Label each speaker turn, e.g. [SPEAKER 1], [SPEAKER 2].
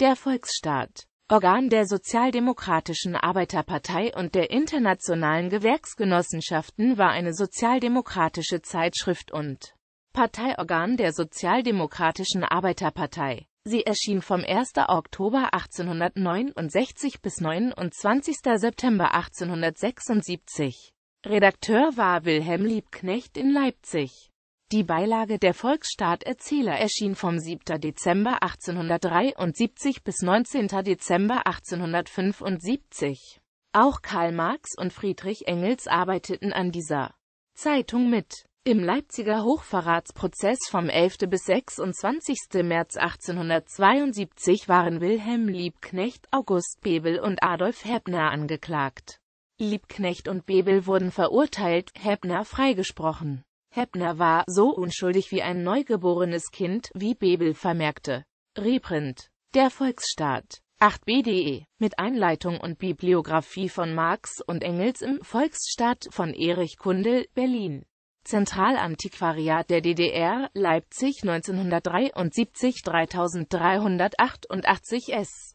[SPEAKER 1] Der Volksstaat, Organ der Sozialdemokratischen Arbeiterpartei und der Internationalen Gewerksgenossenschaften, war eine sozialdemokratische Zeitschrift und Parteiorgan der Sozialdemokratischen Arbeiterpartei. Sie erschien vom 1. Oktober 1869 bis 29. September 1876. Redakteur war Wilhelm Liebknecht in Leipzig. Die Beilage der Volksstaat-Erzähler erschien vom 7. Dezember 1873 bis 19. Dezember 1875. Auch Karl Marx und Friedrich Engels arbeiteten an dieser Zeitung mit. Im Leipziger Hochverratsprozess vom 11. bis 26. März 1872 waren Wilhelm Liebknecht, August Bebel und Adolf Hebner angeklagt. Liebknecht und Bebel wurden verurteilt, Hebner freigesprochen. Heppner war so unschuldig wie ein neugeborenes Kind, wie Bebel vermerkte. Reprint. Der Volksstaat. 8 BDE. Mit Einleitung und Bibliografie von Marx und Engels im Volksstaat von Erich Kundel, Berlin. Zentralantiquariat der DDR, Leipzig 1973 3388 S.